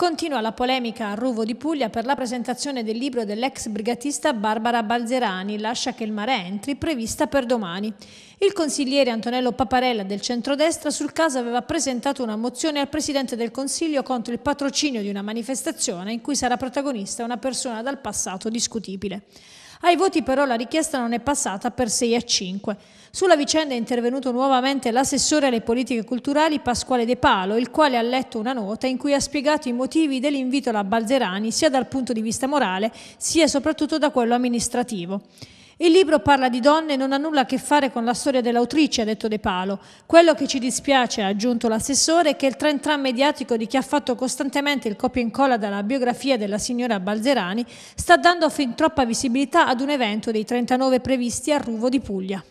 Continua la polemica a Ruvo di Puglia per la presentazione del libro dell'ex brigatista Barbara Balzerani, Lascia che il mare entri, prevista per domani. Il consigliere Antonello Paparella del centrodestra sul caso aveva presentato una mozione al Presidente del Consiglio contro il patrocinio di una manifestazione in cui sarà protagonista una persona dal passato discutibile. Ai voti però la richiesta non è passata per 6 a 5. Sulla vicenda è intervenuto nuovamente l'assessore alle politiche culturali Pasquale De Palo, il quale ha letto una nota in cui ha spiegato i motivi dell'invito alla Balzerani sia dal punto di vista morale sia soprattutto da quello amministrativo. Il libro parla di donne e non ha nulla a che fare con la storia dell'autrice, ha detto De Palo. Quello che ci dispiace, ha aggiunto l'assessore, è che il tren tram mediatico di chi ha fatto costantemente il copia e incolla dalla biografia della signora Balzerani sta dando fin troppa visibilità ad un evento dei 39 previsti a Ruvo di Puglia.